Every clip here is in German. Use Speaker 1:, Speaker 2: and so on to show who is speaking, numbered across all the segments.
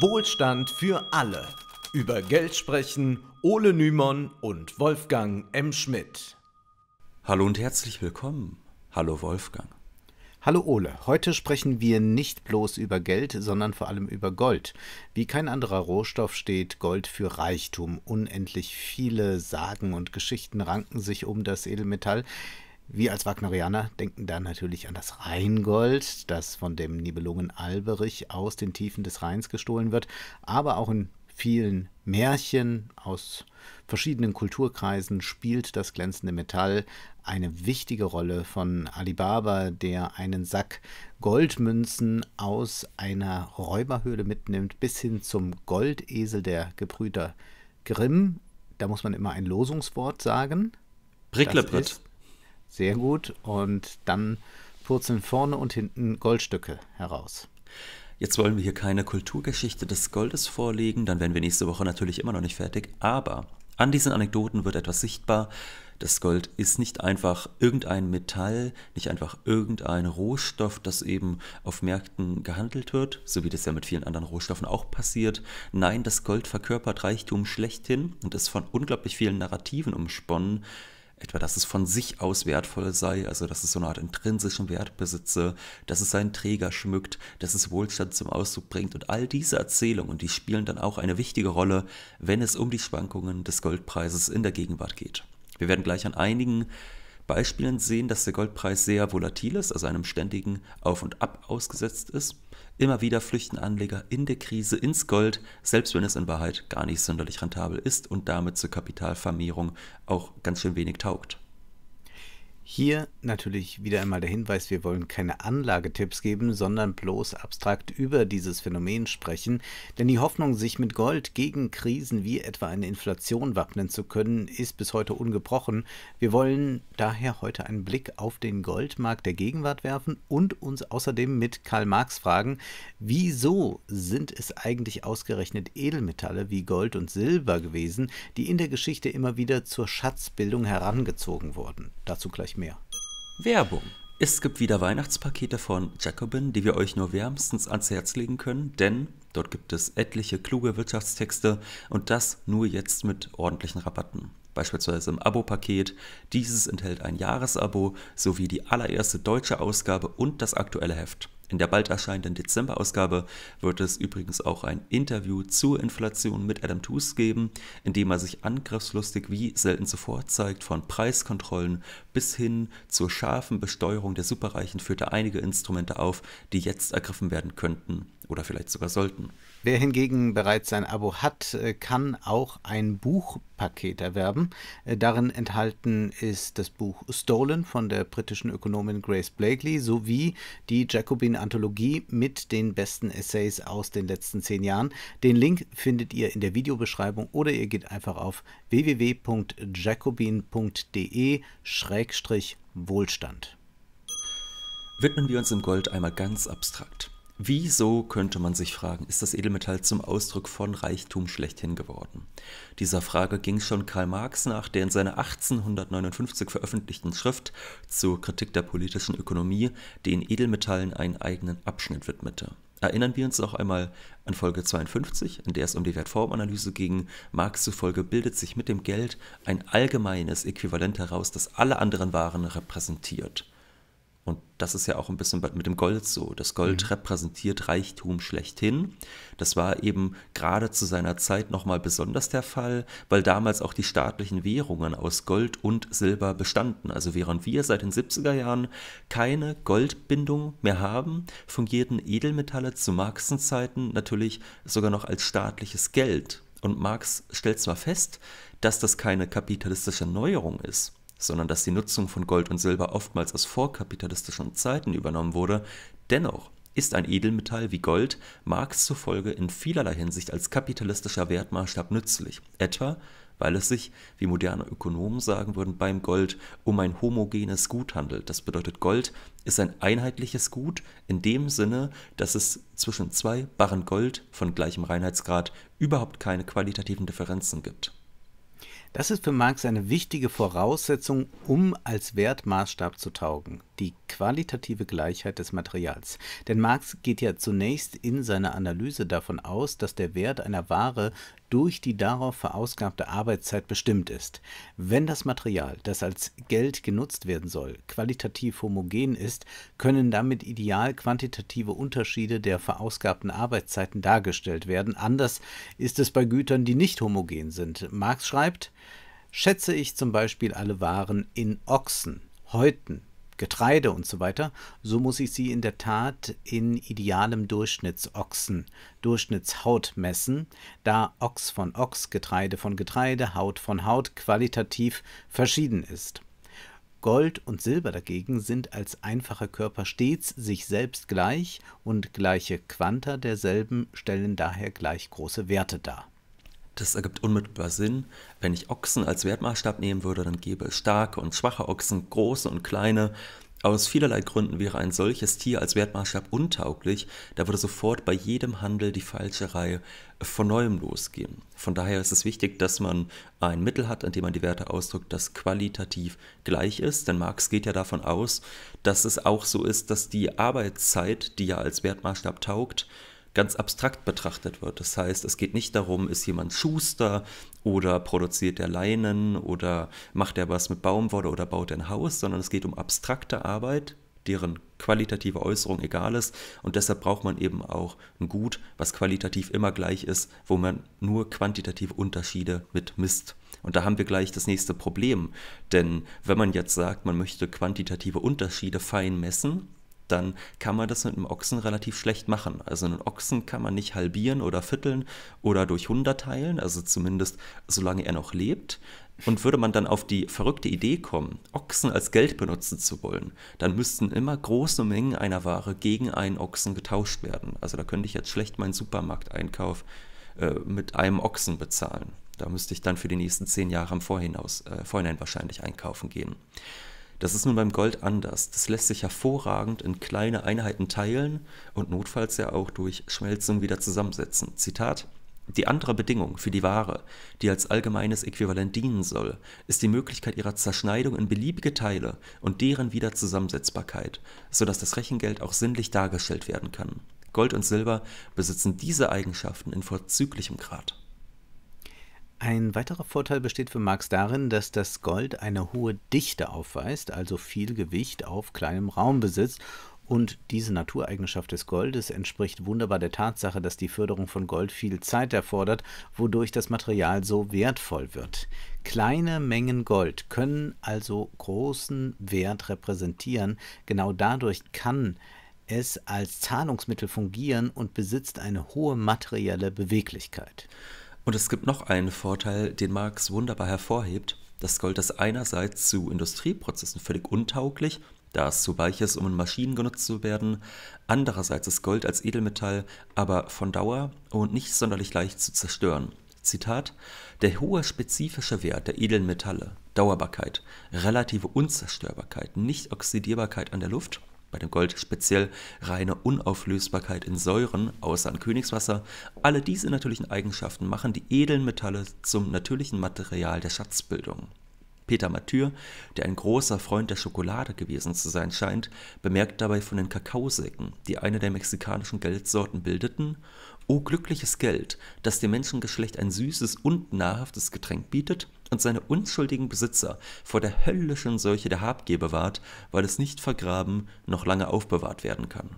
Speaker 1: Wohlstand für alle. Über Geld sprechen Ole Nymon und Wolfgang M. Schmidt.
Speaker 2: Hallo und herzlich willkommen. Hallo Wolfgang. Hallo Ole, heute sprechen
Speaker 1: wir nicht bloß über Geld, sondern vor allem über Gold. Wie kein anderer Rohstoff steht Gold für Reichtum. Unendlich viele Sagen und Geschichten ranken sich um das Edelmetall. Wir als Wagnerianer denken da natürlich an das Rheingold, das von dem Nibelungen Alberich aus den Tiefen des Rheins gestohlen wird, aber auch in vielen Märchen aus verschiedenen Kulturkreisen spielt das glänzende Metall eine wichtige Rolle von Alibaba, der einen Sack Goldmünzen aus einer Räuberhöhle mitnimmt, bis hin zum Goldesel der Gebrüder Grimm. Da muss man immer ein Losungswort sagen. Bricklebrett.
Speaker 2: Sehr gut. Und dann purzeln vorne und hinten Goldstücke heraus. Jetzt wollen wir hier keine Kulturgeschichte des Goldes vorlegen, dann wären wir nächste Woche natürlich immer noch nicht fertig. Aber an diesen Anekdoten wird etwas sichtbar. Das Gold ist nicht einfach irgendein Metall, nicht einfach irgendein Rohstoff, das eben auf Märkten gehandelt wird, so wie das ja mit vielen anderen Rohstoffen auch passiert. Nein, das Gold verkörpert Reichtum schlechthin und ist von unglaublich vielen Narrativen umsponnen, etwa, dass es von sich aus wertvoll sei, also dass es so eine Art intrinsischen Wert besitze, dass es seinen Träger schmückt, dass es Wohlstand zum Ausdruck bringt und all diese Erzählungen, die spielen dann auch eine wichtige Rolle, wenn es um die Schwankungen des Goldpreises in der Gegenwart geht. Wir werden gleich an einigen Beispielen sehen, dass der Goldpreis sehr volatil ist, also einem ständigen Auf und Ab ausgesetzt ist. Immer wieder flüchten Anleger in der Krise ins Gold, selbst wenn es in Wahrheit gar nicht sonderlich rentabel ist und damit zur Kapitalvermehrung auch ganz schön wenig taugt.
Speaker 1: Hier natürlich wieder einmal der Hinweis, wir wollen keine Anlagetipps geben, sondern bloß abstrakt über dieses Phänomen sprechen, denn die Hoffnung, sich mit Gold gegen Krisen wie etwa eine Inflation wappnen zu können, ist bis heute ungebrochen. Wir wollen daher heute einen Blick auf den Goldmarkt der Gegenwart werfen und uns außerdem mit Karl Marx fragen, wieso sind es eigentlich ausgerechnet Edelmetalle wie Gold und Silber gewesen, die in der Geschichte immer wieder zur Schatzbildung herangezogen wurden. Dazu gleich gleich mehr.
Speaker 2: Werbung. Es gibt wieder Weihnachtspakete von Jacobin, die wir euch nur wärmstens ans Herz legen können, denn dort gibt es etliche kluge Wirtschaftstexte und das nur jetzt mit ordentlichen Rabatten beispielsweise im Abo-Paket. Dieses enthält ein Jahresabo sowie die allererste deutsche Ausgabe und das aktuelle Heft. In der bald erscheinenden Dezember-Ausgabe wird es übrigens auch ein Interview zur Inflation mit Adam Tooze geben, in dem er sich angriffslustig wie selten zuvor zeigt, von Preiskontrollen bis hin zur scharfen Besteuerung der Superreichen führte einige Instrumente auf, die jetzt ergriffen werden könnten oder vielleicht sogar sollten. Wer hingegen bereits sein Abo hat, äh,
Speaker 1: kann auch ein Buchpaket erwerben. Äh, darin enthalten ist das Buch Stolen von der britischen Ökonomin Grace Blakely sowie die Jacobin-Anthologie mit den besten Essays aus den letzten zehn Jahren. Den Link findet ihr in der Videobeschreibung oder ihr geht einfach auf www.jacobin.de-wohlstand.
Speaker 2: Widmen wir uns im Gold einmal ganz abstrakt. Wieso könnte man sich fragen, ist das Edelmetall zum Ausdruck von Reichtum schlechthin geworden? Dieser Frage ging schon Karl Marx nach, der in seiner 1859 veröffentlichten Schrift zur Kritik der politischen Ökonomie den Edelmetallen einen eigenen Abschnitt widmete. Erinnern wir uns noch einmal an Folge 52, in der es um die Wertformanalyse ging. Marx zufolge bildet sich mit dem Geld ein allgemeines Äquivalent heraus, das alle anderen Waren repräsentiert. Und das ist ja auch ein bisschen mit dem Gold so. Das Gold mhm. repräsentiert Reichtum schlechthin. Das war eben gerade zu seiner Zeit nochmal besonders der Fall, weil damals auch die staatlichen Währungen aus Gold und Silber bestanden. Also während wir seit den 70er Jahren keine Goldbindung mehr haben, fungierten Edelmetalle zu Marxens Zeiten natürlich sogar noch als staatliches Geld. Und Marx stellt zwar fest, dass das keine kapitalistische Neuerung ist, sondern dass die Nutzung von Gold und Silber oftmals aus vorkapitalistischen Zeiten übernommen wurde, dennoch ist ein Edelmetall wie Gold Marx zufolge in vielerlei Hinsicht als kapitalistischer Wertmaßstab nützlich, etwa weil es sich, wie moderne Ökonomen sagen würden, beim Gold um ein homogenes Gut handelt. Das bedeutet, Gold ist ein einheitliches Gut in dem Sinne, dass es zwischen zwei Barren Gold von gleichem Reinheitsgrad überhaupt keine qualitativen Differenzen gibt. Das ist für Marx eine wichtige Voraussetzung, um
Speaker 1: als Wertmaßstab zu taugen, die qualitative Gleichheit des Materials. Denn Marx geht ja zunächst in seiner Analyse davon aus, dass der Wert einer Ware durch die darauf verausgabte Arbeitszeit bestimmt ist. Wenn das Material, das als Geld genutzt werden soll, qualitativ homogen ist, können damit ideal quantitative Unterschiede der verausgabten Arbeitszeiten dargestellt werden. Anders ist es bei Gütern, die nicht homogen sind. Marx schreibt, schätze ich zum Beispiel alle Waren in Ochsen, Häuten, Getreide und so weiter, so muss ich sie in der Tat in idealem Durchschnittsochsen, Durchschnittshaut messen, da Ochs von Ochs, Getreide von Getreide, Haut von Haut qualitativ verschieden ist. Gold und Silber dagegen sind als einfacher Körper stets sich selbst gleich
Speaker 2: und gleiche Quanta derselben stellen daher gleich große Werte dar. Das ergibt unmittelbar Sinn. Wenn ich Ochsen als Wertmaßstab nehmen würde, dann gäbe es starke und schwache Ochsen, große und kleine. Aus vielerlei Gründen wäre ein solches Tier als Wertmaßstab untauglich, da würde sofort bei jedem Handel die falsche Reihe von neuem losgehen. Von daher ist es wichtig, dass man ein Mittel hat, dem man die Werte ausdrückt, das qualitativ gleich ist, denn Marx geht ja davon aus, dass es auch so ist, dass die Arbeitszeit, die ja als Wertmaßstab taugt, ganz abstrakt betrachtet wird. Das heißt, es geht nicht darum, ist jemand Schuster oder produziert er Leinen oder macht er was mit Baumwolle oder baut ein Haus, sondern es geht um abstrakte Arbeit, deren qualitative Äußerung egal ist. Und deshalb braucht man eben auch ein Gut, was qualitativ immer gleich ist, wo man nur quantitative Unterschiede mit misst. Und da haben wir gleich das nächste Problem. Denn wenn man jetzt sagt, man möchte quantitative Unterschiede fein messen, dann kann man das mit einem Ochsen relativ schlecht machen. Also einen Ochsen kann man nicht halbieren oder vierteln oder durch 100 teilen, also zumindest solange er noch lebt. Und würde man dann auf die verrückte Idee kommen, Ochsen als Geld benutzen zu wollen, dann müssten immer große Mengen einer Ware gegen einen Ochsen getauscht werden. Also da könnte ich jetzt schlecht meinen Supermarkteinkauf äh, mit einem Ochsen bezahlen. Da müsste ich dann für die nächsten zehn Jahre im Vorhinein, äh, Vorhinein wahrscheinlich einkaufen gehen. Das ist nun beim Gold anders. Das lässt sich hervorragend in kleine Einheiten teilen und notfalls ja auch durch Schmelzung wieder zusammensetzen. Zitat. Die andere Bedingung für die Ware, die als allgemeines Äquivalent dienen soll, ist die Möglichkeit ihrer Zerschneidung in beliebige Teile und deren Wiederzusammensetzbarkeit, sodass das Rechengeld auch sinnlich dargestellt werden kann. Gold und Silber besitzen diese Eigenschaften in vorzüglichem Grad.
Speaker 1: Ein weiterer Vorteil besteht für Marx darin, dass das Gold eine hohe Dichte aufweist, also viel Gewicht auf kleinem Raum besitzt. Und diese Natureigenschaft des Goldes entspricht wunderbar der Tatsache, dass die Förderung von Gold viel Zeit erfordert, wodurch das Material so wertvoll wird. Kleine Mengen Gold können also großen Wert repräsentieren. Genau dadurch kann es als Zahlungsmittel
Speaker 2: fungieren und besitzt eine hohe materielle Beweglichkeit. Und es gibt noch einen Vorteil, den Marx wunderbar hervorhebt. Das Gold ist einerseits zu Industrieprozessen völlig untauglich, da es zu weich ist, um in Maschinen genutzt zu werden. Andererseits ist Gold als Edelmetall aber von Dauer und nicht sonderlich leicht zu zerstören. Zitat: Der hohe spezifische Wert der edlen Metalle, Dauerbarkeit, relative Unzerstörbarkeit, Nicht-Oxidierbarkeit an der Luft bei dem Gold speziell reine Unauflösbarkeit in Säuren, außer an Königswasser. Alle diese natürlichen Eigenschaften machen die edlen Metalle zum natürlichen Material der Schatzbildung. Peter Mathieu, der ein großer Freund der Schokolade gewesen zu sein scheint, bemerkt dabei von den Kakaosäcken, die eine der mexikanischen Geldsorten bildeten, O oh, glückliches Geld, das dem Menschengeschlecht ein süßes und nahrhaftes Getränk bietet und seine unschuldigen Besitzer vor der höllischen Seuche der Habgier bewahrt, weil es nicht vergraben noch lange aufbewahrt werden kann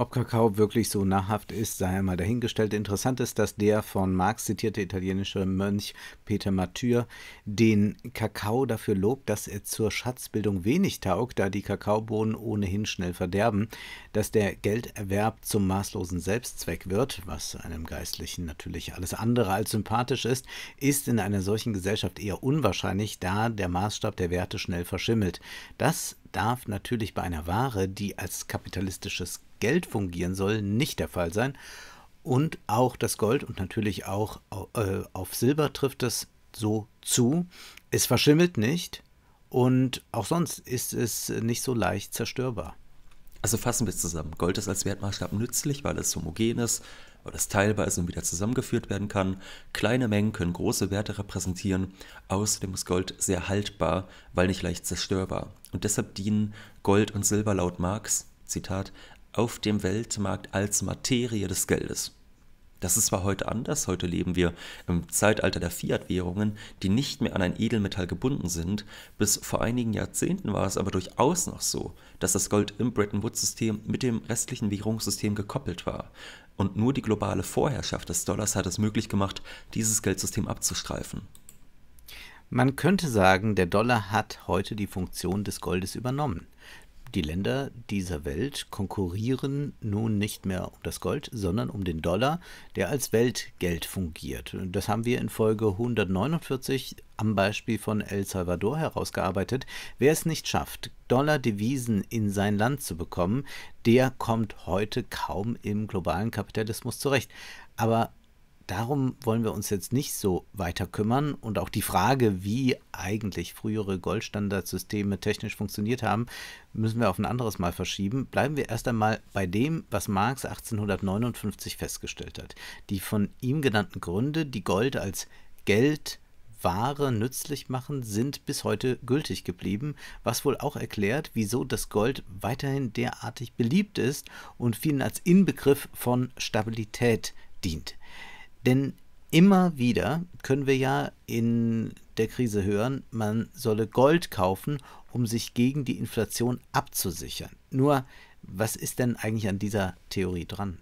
Speaker 1: ob Kakao wirklich so nahrhaft ist, sei einmal dahingestellt. Interessant ist, dass der von Marx zitierte italienische Mönch Peter Mathieu den Kakao dafür lobt, dass er zur Schatzbildung wenig taugt, da die Kakaobohnen ohnehin schnell verderben, dass der Gelderwerb zum maßlosen Selbstzweck wird, was einem Geistlichen natürlich alles andere als sympathisch ist, ist in einer solchen Gesellschaft eher unwahrscheinlich, da der Maßstab der Werte schnell verschimmelt. Das darf natürlich bei einer Ware, die als kapitalistisches Geld fungieren soll, nicht der Fall sein. Und auch das Gold und natürlich auch äh, auf Silber trifft es so zu. Es verschimmelt nicht und
Speaker 2: auch sonst ist es nicht so leicht zerstörbar. Also fassen wir es zusammen. Gold ist als Wertmaßstab nützlich, weil es homogen ist, weil es teilbar ist und wieder zusammengeführt werden kann. Kleine Mengen können große Werte repräsentieren. Außerdem ist Gold sehr haltbar, weil nicht leicht zerstörbar. Und deshalb dienen Gold und Silber laut Marx, Zitat, auf dem Weltmarkt als Materie des Geldes. Das ist zwar heute anders, heute leben wir im Zeitalter der Fiat-Währungen, die nicht mehr an ein Edelmetall gebunden sind. Bis vor einigen Jahrzehnten war es aber durchaus noch so, dass das Gold im Bretton Woods-System mit dem restlichen Währungssystem gekoppelt war und nur die globale Vorherrschaft des Dollars hat es möglich gemacht, dieses Geldsystem abzustreifen. Man könnte sagen, der Dollar hat heute die
Speaker 1: Funktion des Goldes übernommen. Die Länder dieser Welt konkurrieren nun nicht mehr um das Gold, sondern um den Dollar, der als Weltgeld fungiert. Das haben wir in Folge 149 am Beispiel von El Salvador herausgearbeitet. Wer es nicht schafft, Dollar-Devisen in sein Land zu bekommen, der kommt heute kaum im globalen Kapitalismus zurecht. Aber darum wollen wir uns jetzt nicht so weiter kümmern. Und auch die Frage, wie eigentlich frühere Goldstandardsysteme technisch funktioniert haben, müssen wir auf ein anderes Mal verschieben. Bleiben wir erst einmal bei dem, was Marx 1859 festgestellt hat. Die von ihm genannten Gründe, die Gold als Geld, Ware nützlich machen, sind bis heute gültig geblieben, was wohl auch erklärt, wieso das Gold weiterhin derartig beliebt ist und vielen als Inbegriff von Stabilität dient. Denn immer wieder können wir ja in der Krise hören, man solle Gold kaufen, um sich gegen die Inflation abzusichern. Nur, was ist denn eigentlich an dieser
Speaker 2: Theorie dran?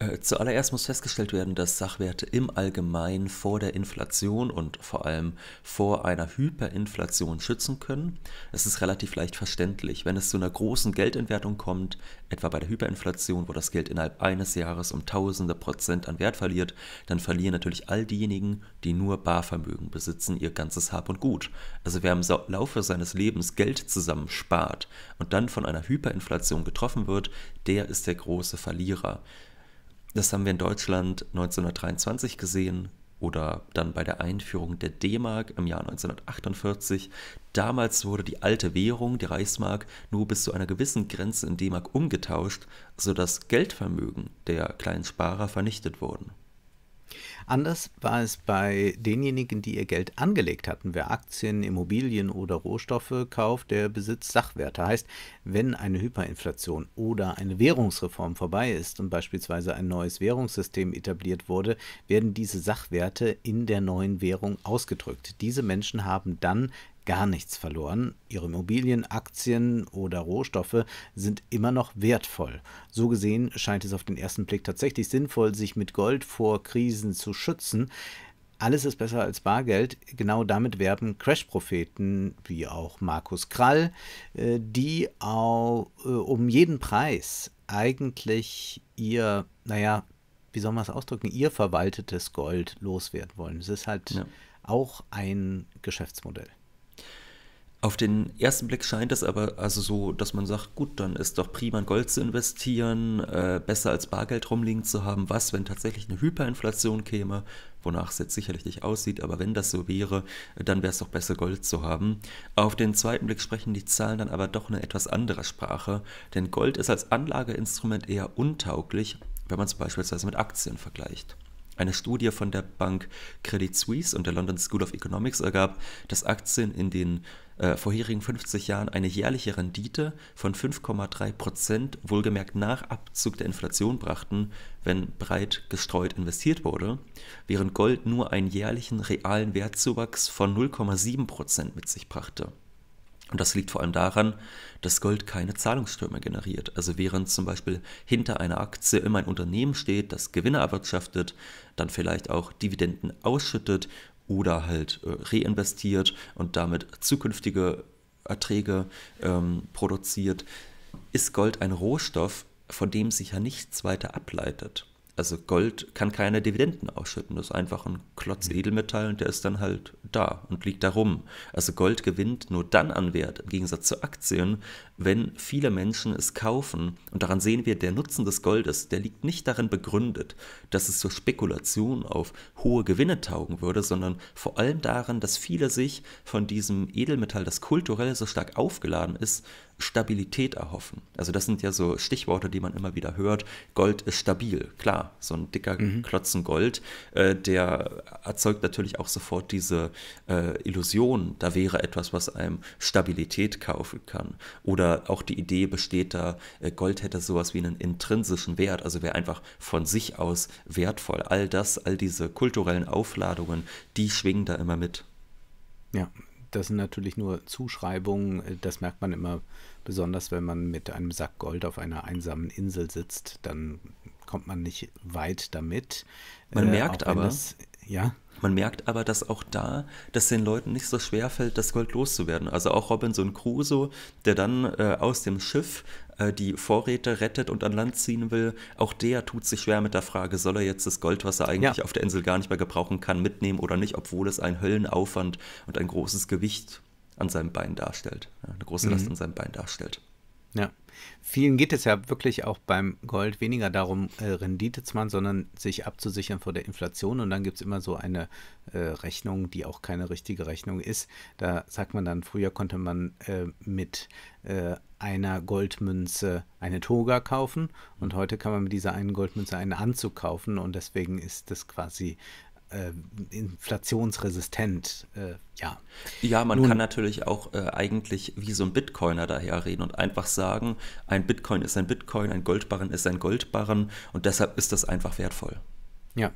Speaker 2: Äh, zuallererst muss festgestellt werden, dass Sachwerte im Allgemeinen vor der Inflation und vor allem vor einer Hyperinflation schützen können. Es ist relativ leicht verständlich. Wenn es zu einer großen Geldentwertung kommt, etwa bei der Hyperinflation, wo das Geld innerhalb eines Jahres um tausende Prozent an Wert verliert, dann verlieren natürlich all diejenigen, die nur Barvermögen besitzen, ihr ganzes Hab und Gut. Also wer im Laufe seines Lebens Geld zusammenspart und dann von einer Hyperinflation getroffen wird, der ist der große Verlierer. Das haben wir in Deutschland 1923 gesehen oder dann bei der Einführung der D-Mark im Jahr 1948. Damals wurde die alte Währung, die Reichsmark, nur bis zu einer gewissen Grenze in D-Mark umgetauscht, sodass Geldvermögen der kleinen Sparer vernichtet wurden.
Speaker 1: Anders war es bei denjenigen, die ihr Geld angelegt hatten. Wer Aktien, Immobilien oder Rohstoffe kauft, der besitzt Sachwerte. Heißt, wenn eine Hyperinflation oder eine Währungsreform vorbei ist und beispielsweise ein neues Währungssystem etabliert wurde, werden diese Sachwerte in der neuen Währung ausgedrückt. Diese Menschen haben dann gar nichts verloren. Ihre Immobilien, Aktien oder Rohstoffe sind immer noch wertvoll. So gesehen scheint es auf den ersten Blick tatsächlich sinnvoll, sich mit Gold vor Krisen zu schützen. Alles ist besser als Bargeld. Genau damit werben Crash-Propheten wie auch Markus Krall, äh, die auch, äh, um jeden Preis eigentlich ihr, naja, wie soll man es ausdrücken, ihr verwaltetes Gold loswerden
Speaker 2: wollen. Es ist halt ja. auch ein Geschäftsmodell. Auf den ersten Blick scheint es aber also so, dass man sagt, gut, dann ist doch prima in Gold zu investieren, äh, besser als Bargeld rumliegen zu haben. Was, wenn tatsächlich eine Hyperinflation käme, wonach es jetzt sicherlich nicht aussieht, aber wenn das so wäre, dann wäre es doch besser Gold zu haben. Auf den zweiten Blick sprechen die Zahlen dann aber doch eine etwas andere Sprache, denn Gold ist als Anlageinstrument eher untauglich, wenn man es beispielsweise mit Aktien vergleicht. Eine Studie von der Bank Credit Suisse und der London School of Economics ergab, dass Aktien in den äh, vorherigen 50 Jahren eine jährliche Rendite von 5,3 Prozent, wohlgemerkt nach Abzug der Inflation brachten, wenn breit gestreut investiert wurde, während Gold nur einen jährlichen realen Wertzuwachs von 0,7 Prozent mit sich brachte. Und das liegt vor allem daran, dass Gold keine Zahlungsströme generiert. Also während zum Beispiel hinter einer Aktie immer ein Unternehmen steht, das Gewinne erwirtschaftet, dann vielleicht auch Dividenden ausschüttet oder halt äh, reinvestiert und damit zukünftige Erträge ähm, produziert, ist Gold ein Rohstoff, von dem sich ja nichts weiter ableitet also Gold kann keine Dividenden ausschütten. Das ist einfach ein Klotz mhm. Edelmetall und der ist dann halt da und liegt da rum. Also Gold gewinnt nur dann an Wert, im Gegensatz zu Aktien, wenn viele Menschen es kaufen. Und daran sehen wir, der Nutzen des Goldes, der liegt nicht darin begründet, dass es zur Spekulation auf hohe Gewinne taugen würde, sondern vor allem darin, dass viele sich von diesem Edelmetall, das kulturell so stark aufgeladen ist, Stabilität erhoffen. Also das sind ja so Stichworte, die man immer wieder hört. Gold ist stabil, klar. So ein dicker mhm. Klotzen Gold, äh, der erzeugt natürlich auch sofort diese äh, Illusion, da wäre etwas, was einem Stabilität kaufen kann. Oder auch die Idee besteht da, äh, Gold hätte sowas wie einen intrinsischen Wert, also wäre einfach von sich aus wertvoll. All das, all diese kulturellen Aufladungen, die schwingen da immer mit. Ja,
Speaker 1: das sind natürlich nur Zuschreibungen. Das merkt man immer besonders, wenn man mit einem Sack Gold auf einer einsamen Insel sitzt.
Speaker 2: Dann kommt man nicht weit damit. Man äh, merkt aber, das, ja? Man merkt aber, dass auch da, dass den Leuten nicht so schwer fällt, das Gold loszuwerden. Also auch Robinson Crusoe, der dann äh, aus dem Schiff äh, die Vorräte rettet und an Land ziehen will, auch der tut sich schwer mit der Frage, soll er jetzt das Gold, was er eigentlich ja. auf der Insel gar nicht mehr gebrauchen kann, mitnehmen oder nicht, obwohl es einen Höllenaufwand und ein großes Gewicht an seinem Bein darstellt, eine große mhm. Last an seinem Bein darstellt. Ja. Vielen geht
Speaker 1: es ja wirklich auch beim Gold weniger darum, äh, Rendite zu machen, sondern sich abzusichern vor der Inflation. Und dann gibt es immer so eine äh, Rechnung, die auch keine richtige Rechnung ist. Da sagt man dann, früher konnte man äh, mit äh, einer Goldmünze eine Toga kaufen und heute kann man mit dieser einen Goldmünze einen Anzug kaufen und deswegen ist das quasi äh, inflationsresistent, äh, ja.
Speaker 2: Ja, man Nun, kann natürlich auch äh, eigentlich wie so ein Bitcoiner daherreden und einfach sagen, ein Bitcoin ist ein Bitcoin, ein Goldbarren ist ein Goldbarren und deshalb ist das einfach wertvoll.
Speaker 1: Ja,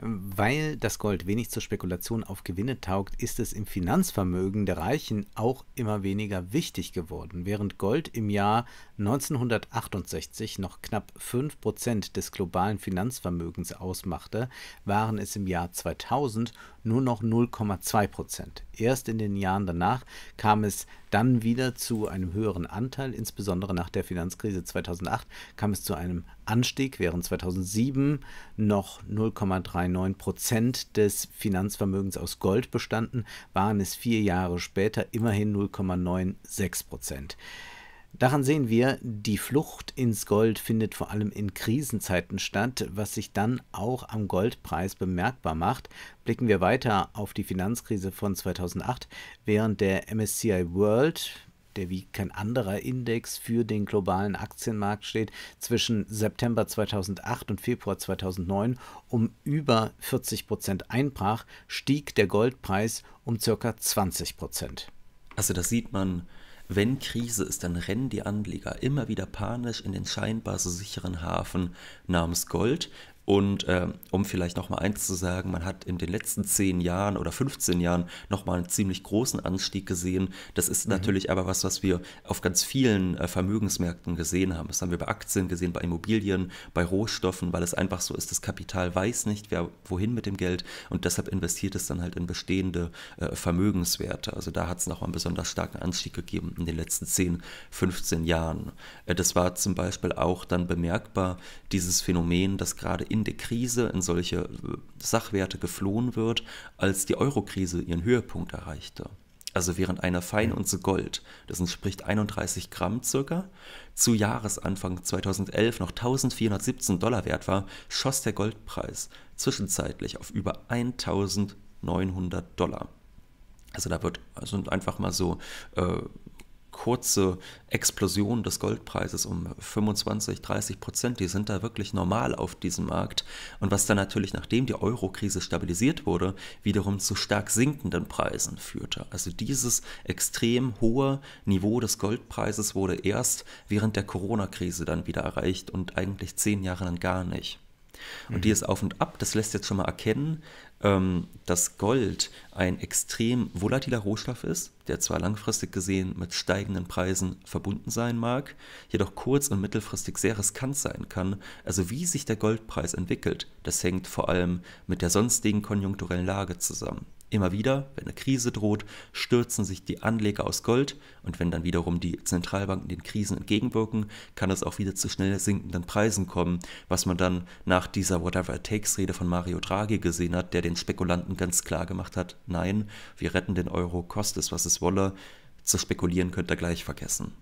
Speaker 1: weil das Gold wenig zur Spekulation auf Gewinne taugt, ist es im Finanzvermögen der Reichen auch immer weniger wichtig geworden. Während Gold im Jahr 1968 noch knapp 5% des globalen Finanzvermögens ausmachte, waren es im Jahr 2000 nur noch 0,2%. Erst in den Jahren danach kam es dann wieder zu einem höheren Anteil. Insbesondere nach der Finanzkrise 2008 kam es zu einem Anstieg, während 2007 noch 0,39 Prozent des Finanzvermögens aus Gold bestanden, waren es vier Jahre später immerhin 0,96 Prozent. Daran sehen wir, die Flucht ins Gold findet vor allem in Krisenzeiten statt, was sich dann auch am Goldpreis bemerkbar macht. Blicken wir weiter auf die Finanzkrise von 2008, während der MSCI World der wie kein anderer Index für den globalen Aktienmarkt steht, zwischen September 2008 und Februar 2009 um über 40 Prozent
Speaker 2: einbrach, stieg der Goldpreis um circa 20 Prozent. Also das sieht man wenn Krise ist, dann rennen die Anleger immer wieder panisch in den scheinbar so sicheren Hafen namens Gold, und ähm, um vielleicht nochmal eins zu sagen, man hat in den letzten 10 Jahren oder 15 Jahren nochmal einen ziemlich großen Anstieg gesehen. Das ist mhm. natürlich aber was, was wir auf ganz vielen äh, Vermögensmärkten gesehen haben. Das haben wir bei Aktien gesehen, bei Immobilien, bei Rohstoffen, weil es einfach so ist, das Kapital weiß nicht, wer wohin mit dem Geld und deshalb investiert es dann halt in bestehende äh, Vermögenswerte. Also da hat es nochmal einen besonders starken Anstieg gegeben in den letzten 10, 15 Jahren. Äh, das war zum Beispiel auch dann bemerkbar, dieses Phänomen, dass gerade in in der Krise in solche äh, Sachwerte geflohen wird, als die Euro-Krise ihren Höhepunkt erreichte. Also während einer Feinunze Gold, das entspricht 31 Gramm circa, zu Jahresanfang 2011 noch 1417 Dollar wert war, schoss der Goldpreis zwischenzeitlich auf über 1900 Dollar. Also da wird, sind also einfach mal so äh, kurze Explosion des Goldpreises um 25, 30 Prozent, die sind da wirklich normal auf diesem Markt. Und was dann natürlich, nachdem die Euro-Krise stabilisiert wurde, wiederum zu stark sinkenden Preisen führte. Also dieses extrem hohe Niveau des Goldpreises wurde erst während der Corona-Krise dann wieder erreicht und eigentlich zehn Jahre dann gar nicht. Und mhm. dieses Auf und Ab, das lässt jetzt schon mal erkennen, ähm, dass Gold ein extrem volatiler Rohstoff ist, der zwar langfristig gesehen mit steigenden Preisen verbunden sein mag, jedoch kurz- und mittelfristig sehr riskant sein kann. Also wie sich der Goldpreis entwickelt, das hängt vor allem mit der sonstigen konjunkturellen Lage zusammen. Immer wieder, wenn eine Krise droht, stürzen sich die Anleger aus Gold und wenn dann wiederum die Zentralbanken den Krisen entgegenwirken, kann es auch wieder zu schnell sinkenden Preisen kommen, was man dann nach dieser Whatever It Takes Rede von Mario Draghi gesehen hat, der den Spekulanten ganz klar gemacht hat, nein, wir retten den Euro, kostet es, was es Wolle. zu spekulieren, könnt ihr gleich vergessen.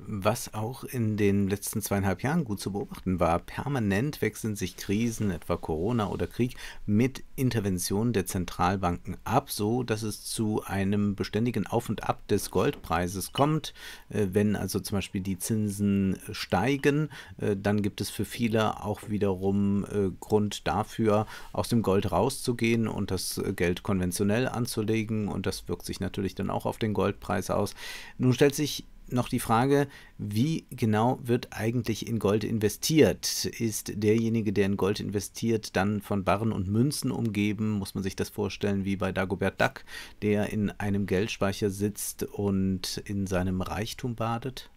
Speaker 1: Was auch in den letzten zweieinhalb Jahren gut zu beobachten war, permanent wechseln sich Krisen, etwa Corona oder Krieg, mit Interventionen der Zentralbanken ab, so dass es zu einem beständigen Auf und Ab des Goldpreises kommt. Äh, wenn also zum Beispiel die Zinsen steigen, äh, dann gibt es für viele auch wiederum äh, Grund dafür, aus dem Gold rauszugehen und das Geld konventionell anzulegen und das wirkt sich natürlich dann auch auf den Goldpreis aus. Nun stellt sich noch die Frage, wie genau wird eigentlich in Gold investiert? Ist derjenige, der in Gold investiert, dann von Barren und Münzen umgeben? Muss man sich das vorstellen wie bei Dagobert Duck, der in einem Geldspeicher
Speaker 2: sitzt und in seinem Reichtum badet?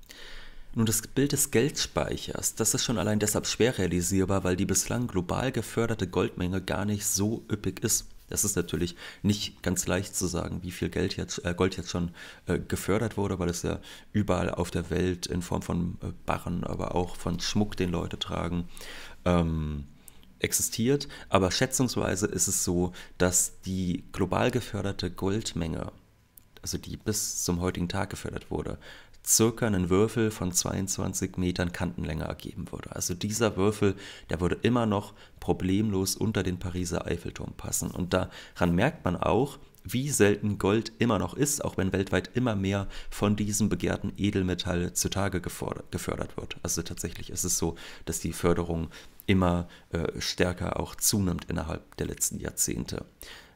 Speaker 2: Nun, das Bild des Geldspeichers, das ist schon allein deshalb schwer realisierbar, weil die bislang global geförderte Goldmenge gar nicht so üppig ist. Das ist natürlich nicht ganz leicht zu sagen, wie viel Geld jetzt, äh, Gold jetzt schon äh, gefördert wurde, weil es ja überall auf der Welt in Form von äh, Barren, aber auch von Schmuck, den Leute tragen, ähm, existiert. Aber schätzungsweise ist es so, dass die global geförderte Goldmenge, also die bis zum heutigen Tag gefördert wurde, circa einen Würfel von 22 Metern Kantenlänge ergeben würde. Also dieser Würfel, der würde immer noch problemlos unter den Pariser Eiffelturm passen. Und daran merkt man auch, wie selten Gold immer noch ist, auch wenn weltweit immer mehr von diesem begehrten Edelmetall zutage gefördert wird. Also tatsächlich ist es so, dass die Förderung immer äh, stärker auch zunimmt innerhalb der letzten Jahrzehnte.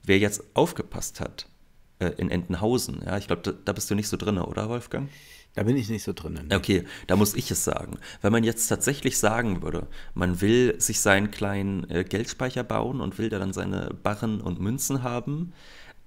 Speaker 2: Wer jetzt aufgepasst hat äh, in Entenhausen, ja, ich glaube, da, da bist du nicht so drin, oder Wolfgang? Da bin ich nicht so drin. Okay, da muss ich es sagen. Wenn man jetzt tatsächlich sagen würde, man will sich seinen kleinen äh, Geldspeicher bauen und will da dann seine Barren und Münzen haben,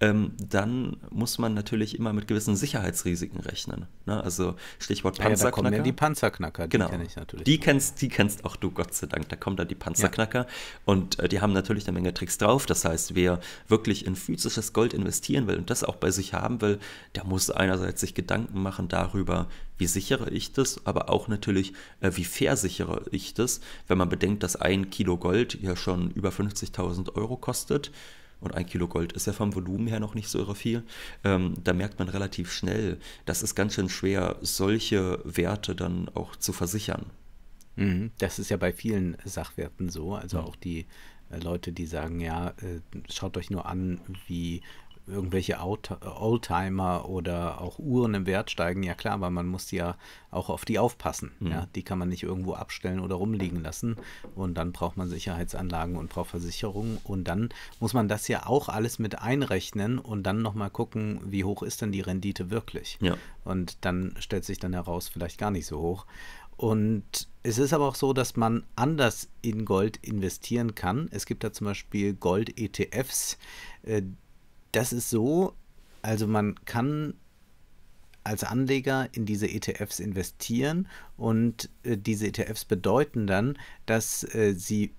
Speaker 2: ähm, dann muss man natürlich immer mit gewissen Sicherheitsrisiken rechnen. Ne? Also Stichwort Panzerknacker. Ah ja, da kommen ja die Panzerknacker, die genau. kenne ich natürlich. Die kennst, die kennst auch du, Gott sei Dank. Da kommen dann die Panzerknacker ja. und äh, die haben natürlich eine Menge Tricks drauf. Das heißt, wer wirklich in physisches Gold investieren will und das auch bei sich haben will, der muss einerseits sich Gedanken machen darüber, wie sichere ich das, aber auch natürlich, äh, wie versichere ich das, wenn man bedenkt, dass ein Kilo Gold ja schon über 50.000 Euro kostet und ein Kilo Gold ist ja vom Volumen her noch nicht so irre viel. Ähm, da merkt man relativ schnell, das ist ganz schön schwer, solche Werte dann auch zu versichern.
Speaker 1: Mhm. das ist ja bei vielen Sachwerten so, also ja. Mhm. auch die äh, Leute, die sagen, ja, äh, schaut euch nur an, wie irgendwelche Oldtimer oder auch Uhren im Wert steigen, ja klar, weil man muss ja auch auf die aufpassen. Mhm. Ja? Die kann man nicht irgendwo abstellen oder rumliegen lassen. Und dann braucht man Sicherheitsanlagen und braucht Versicherungen. Und dann muss man das ja auch alles mit einrechnen und dann nochmal gucken, wie hoch ist denn die Rendite wirklich. Ja. Und dann stellt sich dann heraus, vielleicht gar nicht so hoch. Und es ist aber auch so, dass man anders in Gold investieren kann. Es gibt da zum Beispiel Gold-ETFs, äh, das ist so, also man kann als Anleger in diese ETFs investieren und äh, diese ETFs bedeuten dann, dass äh, sie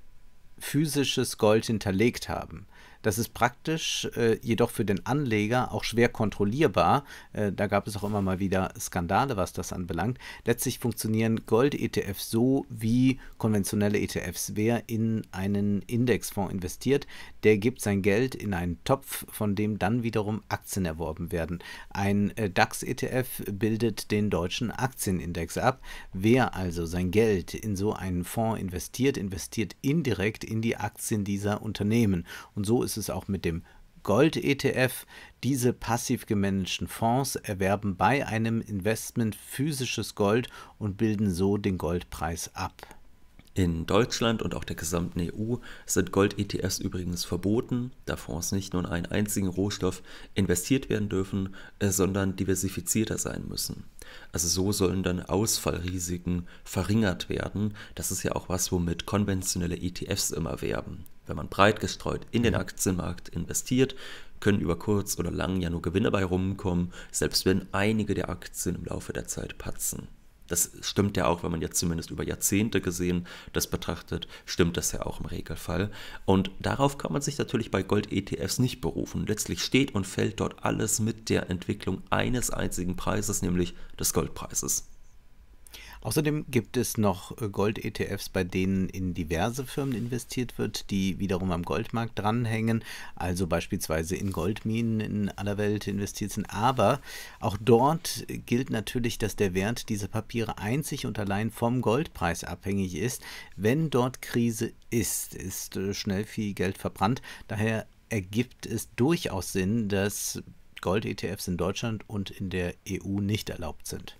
Speaker 1: physisches Gold hinterlegt haben. Das ist praktisch, äh, jedoch für den Anleger auch schwer kontrollierbar. Äh, da gab es auch immer mal wieder Skandale, was das anbelangt. Letztlich funktionieren Gold-ETFs so wie konventionelle ETFs. Wer in einen Indexfonds investiert, der gibt sein Geld in einen Topf, von dem dann wiederum Aktien erworben werden. Ein äh, DAX-ETF bildet den deutschen Aktienindex ab. Wer also sein Geld in so einen Fonds investiert, investiert indirekt in die Aktien dieser Unternehmen. Und so ist ist es auch mit dem Gold-ETF. Diese passiv gemanagten Fonds erwerben bei einem Investment physisches Gold und bilden so den Goldpreis ab.
Speaker 2: In Deutschland und auch der gesamten EU sind Gold-ETFs übrigens verboten, da Fonds nicht nur in einen einzigen Rohstoff investiert werden dürfen, äh, sondern diversifizierter sein müssen. Also so sollen dann Ausfallrisiken verringert werden. Das ist ja auch was, womit konventionelle ETFs immer werben. Wenn man breit gestreut in den mhm. Aktienmarkt investiert, können über kurz oder lang ja nur Gewinne bei rumkommen, selbst wenn einige der Aktien im Laufe der Zeit patzen. Das stimmt ja auch, wenn man jetzt zumindest über Jahrzehnte gesehen das betrachtet, stimmt das ja auch im Regelfall. Und darauf kann man sich natürlich bei Gold-ETFs nicht berufen. Letztlich steht und fällt dort alles mit der Entwicklung eines einzigen Preises, nämlich des Goldpreises.
Speaker 1: Außerdem gibt es noch äh, Gold-ETFs, bei denen in diverse Firmen investiert wird, die wiederum am Goldmarkt dranhängen, also beispielsweise in Goldminen in aller Welt investiert sind. Aber auch dort gilt natürlich, dass der Wert dieser Papiere einzig und allein vom Goldpreis abhängig ist. Wenn dort Krise ist, ist äh, schnell viel Geld verbrannt. Daher ergibt es durchaus Sinn, dass Gold-ETFs in Deutschland und in
Speaker 2: der EU nicht erlaubt sind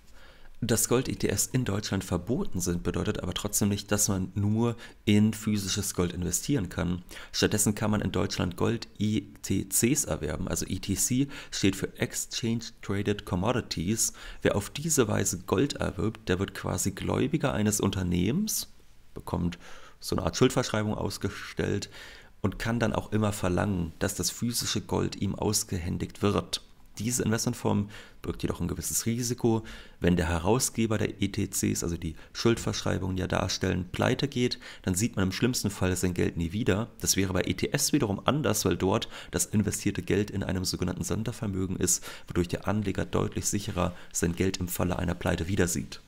Speaker 2: dass Gold-ETFs in Deutschland verboten sind, bedeutet aber trotzdem nicht, dass man nur in physisches Gold investieren kann. Stattdessen kann man in Deutschland Gold-ETCs erwerben. Also ETC steht für Exchange Traded Commodities. Wer auf diese Weise Gold erwirbt, der wird quasi Gläubiger eines Unternehmens, bekommt so eine Art Schuldverschreibung ausgestellt und kann dann auch immer verlangen, dass das physische Gold ihm ausgehändigt wird. Diese Investmentform birgt jedoch ein gewisses Risiko. Wenn der Herausgeber der ETCs, also die Schuldverschreibungen ja darstellen, pleite geht, dann sieht man im schlimmsten Fall sein Geld nie wieder. Das wäre bei ETS wiederum anders, weil dort das investierte Geld in einem sogenannten Sondervermögen ist, wodurch der Anleger deutlich sicherer sein Geld im Falle einer Pleite wieder sieht.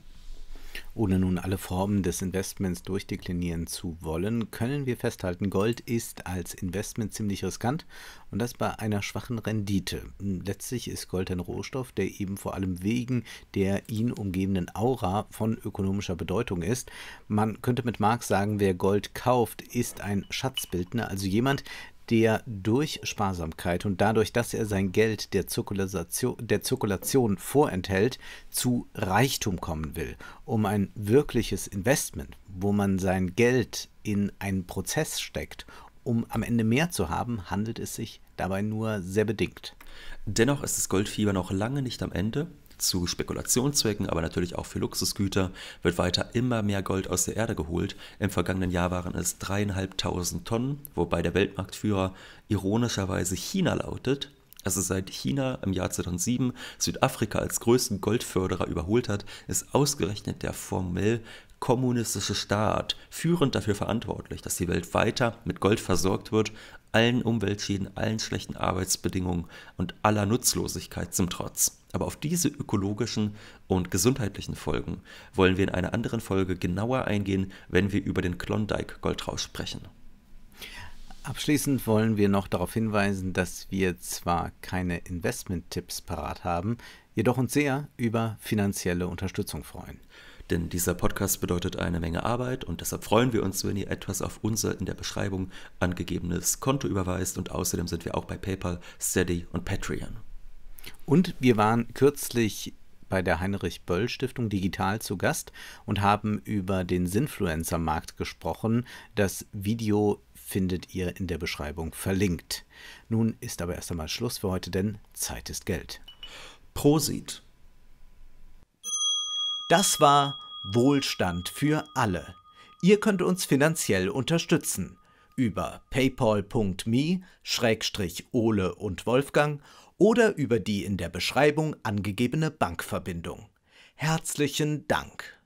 Speaker 2: Ohne nun alle Formen des
Speaker 1: Investments durchdeklinieren zu wollen, können wir festhalten, Gold ist als Investment ziemlich riskant und das bei einer schwachen Rendite. Letztlich ist Gold ein Rohstoff, der eben vor allem wegen der ihn umgebenden Aura von ökonomischer Bedeutung ist. Man könnte mit Marx sagen, wer Gold kauft, ist ein Schatzbildner, also jemand, der durch Sparsamkeit und dadurch, dass er sein Geld der Zirkulation, der Zirkulation vorenthält, zu Reichtum kommen will, um ein wirkliches Investment, wo man sein Geld in einen Prozess steckt, um am Ende mehr zu
Speaker 2: haben, handelt es sich dabei nur sehr bedingt. Dennoch ist das Goldfieber noch lange nicht am Ende zu Spekulationszwecken, aber natürlich auch für Luxusgüter, wird weiter immer mehr Gold aus der Erde geholt. Im vergangenen Jahr waren es dreieinhalbtausend Tonnen, wobei der Weltmarktführer ironischerweise China lautet. Also seit China im Jahr 2007 Südafrika als größten Goldförderer überholt hat, ist ausgerechnet der formell kommunistische Staat führend dafür verantwortlich, dass die Welt weiter mit Gold versorgt wird, allen Umweltschäden, allen schlechten Arbeitsbedingungen und aller Nutzlosigkeit zum Trotz. Aber auf diese ökologischen und gesundheitlichen Folgen wollen wir in einer anderen Folge genauer eingehen, wenn wir über den Klondike-Goldrausch sprechen.
Speaker 1: Abschließend wollen wir noch darauf hinweisen, dass wir zwar keine Investment-Tipps parat haben,
Speaker 2: jedoch uns sehr über finanzielle Unterstützung freuen. Denn dieser Podcast bedeutet eine Menge Arbeit und deshalb freuen wir uns, wenn ihr etwas auf unser in der Beschreibung angegebenes Konto überweist und außerdem sind wir auch bei PayPal, Steady und Patreon. Und wir waren
Speaker 1: kürzlich bei der Heinrich Böll Stiftung digital zu Gast und haben über den Sinfluencer-Markt gesprochen. Das Video findet ihr in der Beschreibung verlinkt. Nun ist aber erst einmal Schluss für heute, denn Zeit ist Geld. Prosit. Das war Wohlstand für alle. Ihr könnt uns finanziell unterstützen über paypal.me-ole und Wolfgang oder über die in der Beschreibung angegebene
Speaker 2: Bankverbindung. Herzlichen Dank!